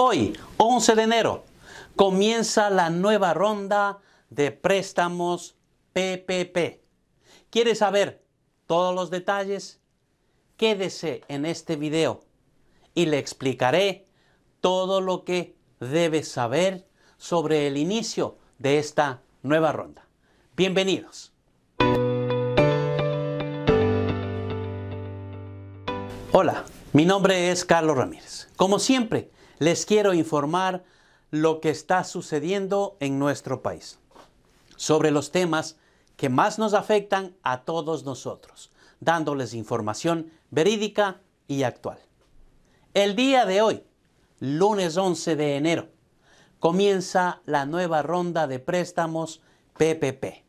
Hoy, 11 de enero, comienza la nueva ronda de préstamos PPP. ¿Quieres saber todos los detalles? Quédese en este video y le explicaré todo lo que debes saber sobre el inicio de esta nueva ronda. Bienvenidos. Hola, mi nombre es Carlos Ramírez. Como siempre, les quiero informar lo que está sucediendo en nuestro país, sobre los temas que más nos afectan a todos nosotros, dándoles información verídica y actual. El día de hoy, lunes 11 de enero, comienza la nueva ronda de préstamos PPP.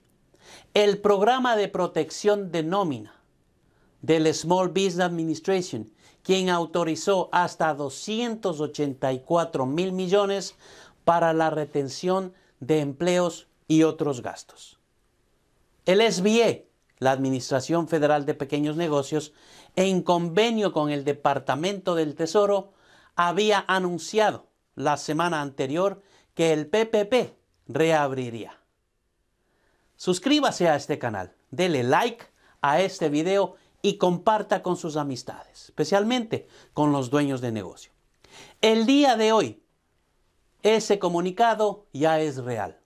El programa de protección de nómina del Small Business Administration quien autorizó hasta 284 mil millones para la retención de empleos y otros gastos. El SBA, la Administración Federal de Pequeños Negocios, en convenio con el Departamento del Tesoro, había anunciado la semana anterior que el PPP reabriría. Suscríbase a este canal, dele like a este video y comparta con sus amistades, especialmente con los dueños de negocio. El día de hoy, ese comunicado ya es real,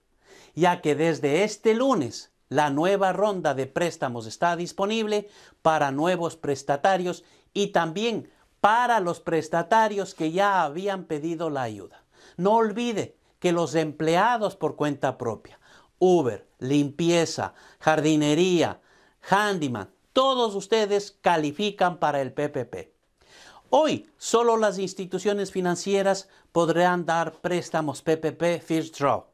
ya que desde este lunes la nueva ronda de préstamos está disponible para nuevos prestatarios y también para los prestatarios que ya habían pedido la ayuda. No olvide que los empleados por cuenta propia, Uber, limpieza, jardinería, handyman, todos ustedes califican para el PPP. Hoy solo las instituciones financieras podrán dar préstamos PPP First Draw,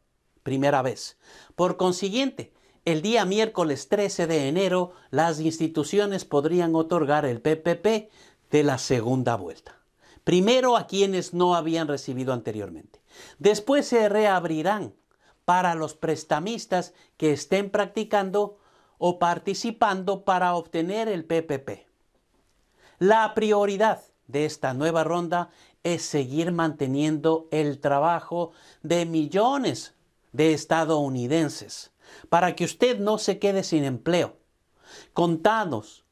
primera vez. Por consiguiente, el día miércoles 13 de enero las instituciones podrían otorgar el PPP de la segunda vuelta. Primero a quienes no habían recibido anteriormente. Después se reabrirán para los prestamistas que estén practicando o participando para obtener el PPP. La prioridad de esta nueva ronda es seguir manteniendo el trabajo de millones de estadounidenses para que usted no se quede sin empleo. Contados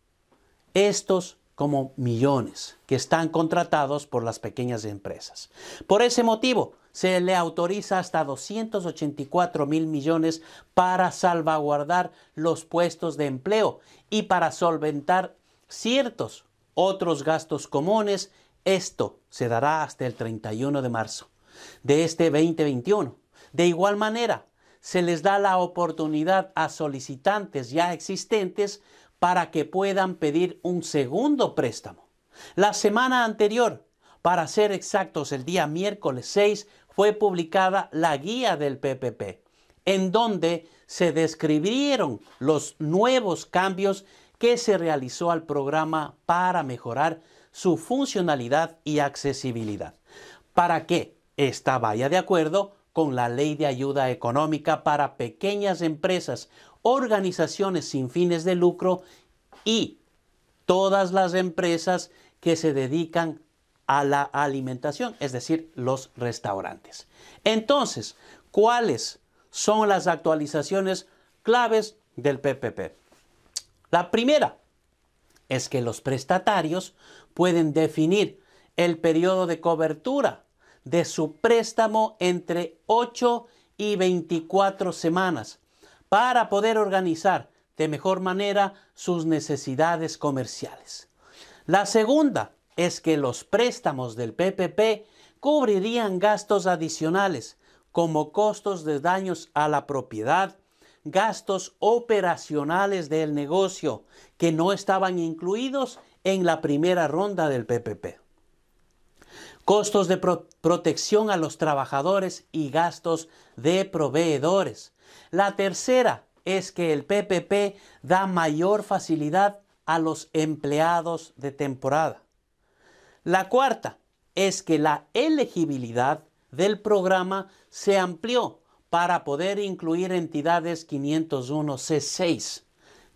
estos como millones que están contratados por las pequeñas empresas. Por ese motivo, se le autoriza hasta 284 mil millones para salvaguardar los puestos de empleo y para solventar ciertos otros gastos comunes. Esto se dará hasta el 31 de marzo de este 2021. De igual manera, se les da la oportunidad a solicitantes ya existentes para que puedan pedir un segundo préstamo. La semana anterior, para ser exactos, el día miércoles 6, fue publicada la guía del PPP, en donde se describieron los nuevos cambios que se realizó al programa para mejorar su funcionalidad y accesibilidad, para que esta vaya de acuerdo con la ley de ayuda económica para pequeñas empresas organizaciones sin fines de lucro y todas las empresas que se dedican a la alimentación, es decir, los restaurantes. Entonces, ¿cuáles son las actualizaciones claves del PPP? La primera es que los prestatarios pueden definir el periodo de cobertura de su préstamo entre 8 y 24 semanas para poder organizar de mejor manera sus necesidades comerciales. La segunda es que los préstamos del PPP cubrirían gastos adicionales como costos de daños a la propiedad, gastos operacionales del negocio que no estaban incluidos en la primera ronda del PPP, costos de protección a los trabajadores y gastos de proveedores, la tercera es que el PPP da mayor facilidad a los empleados de temporada. La cuarta es que la elegibilidad del programa se amplió para poder incluir entidades 501C6,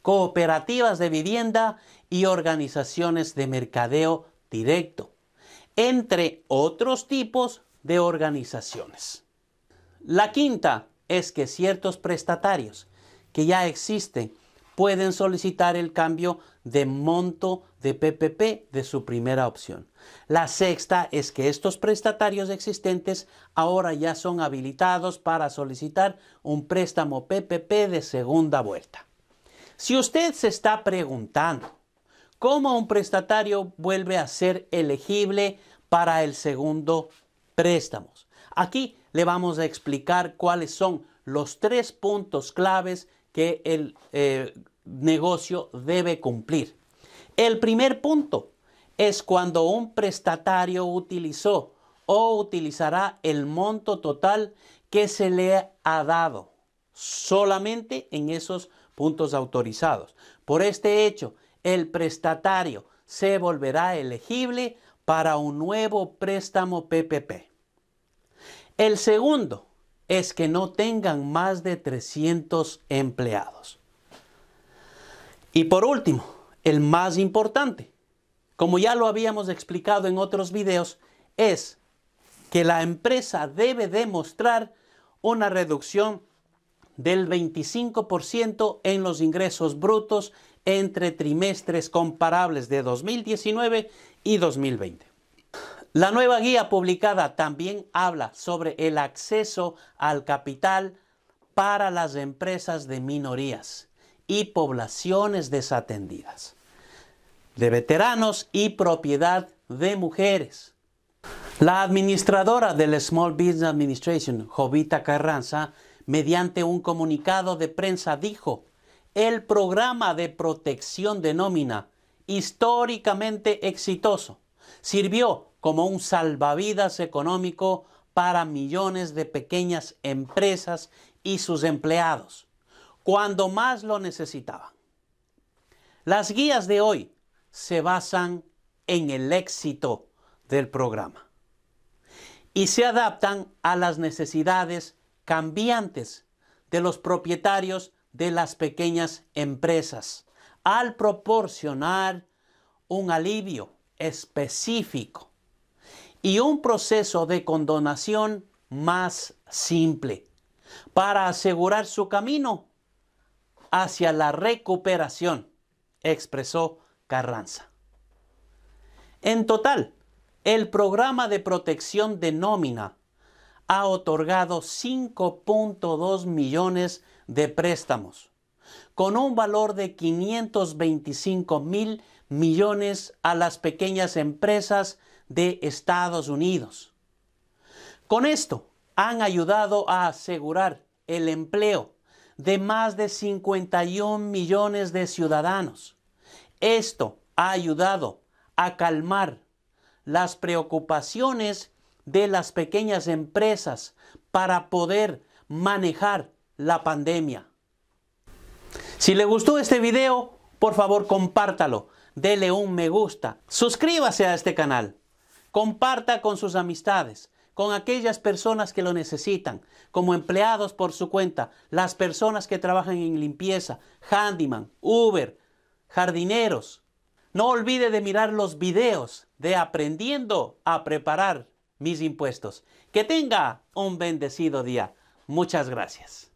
cooperativas de vivienda y organizaciones de mercadeo directo, entre otros tipos de organizaciones. La quinta es que ciertos prestatarios que ya existen pueden solicitar el cambio de monto de PPP de su primera opción. La sexta es que estos prestatarios existentes ahora ya son habilitados para solicitar un préstamo PPP de segunda vuelta. Si usted se está preguntando cómo un prestatario vuelve a ser elegible para el segundo préstamo, aquí le vamos a explicar cuáles son los tres puntos claves que el eh, negocio debe cumplir. El primer punto es cuando un prestatario utilizó o utilizará el monto total que se le ha dado solamente en esos puntos autorizados. Por este hecho, el prestatario se volverá elegible para un nuevo préstamo PPP. El segundo es que no tengan más de 300 empleados. Y por último, el más importante, como ya lo habíamos explicado en otros videos, es que la empresa debe demostrar una reducción del 25% en los ingresos brutos entre trimestres comparables de 2019 y 2020. La nueva guía publicada también habla sobre el acceso al capital para las empresas de minorías y poblaciones desatendidas, de veteranos y propiedad de mujeres. La administradora del Small Business Administration, Jovita Carranza, mediante un comunicado de prensa dijo, el programa de protección de nómina, históricamente exitoso, Sirvió como un salvavidas económico para millones de pequeñas empresas y sus empleados, cuando más lo necesitaban. Las guías de hoy se basan en el éxito del programa y se adaptan a las necesidades cambiantes de los propietarios de las pequeñas empresas al proporcionar un alivio específico y un proceso de condonación más simple para asegurar su camino hacia la recuperación, expresó Carranza. En total, el programa de protección de nómina ha otorgado 5.2 millones de préstamos, con un valor de 525 mil millones a las pequeñas empresas de Estados Unidos. Con esto han ayudado a asegurar el empleo de más de 51 millones de ciudadanos. Esto ha ayudado a calmar las preocupaciones de las pequeñas empresas para poder manejar la pandemia. Si le gustó este video, por favor, compártalo, dele un me gusta, suscríbase a este canal, comparta con sus amistades, con aquellas personas que lo necesitan, como empleados por su cuenta, las personas que trabajan en limpieza, handyman, Uber, jardineros. No olvide de mirar los videos de aprendiendo a preparar mis impuestos. Que tenga un bendecido día. Muchas gracias.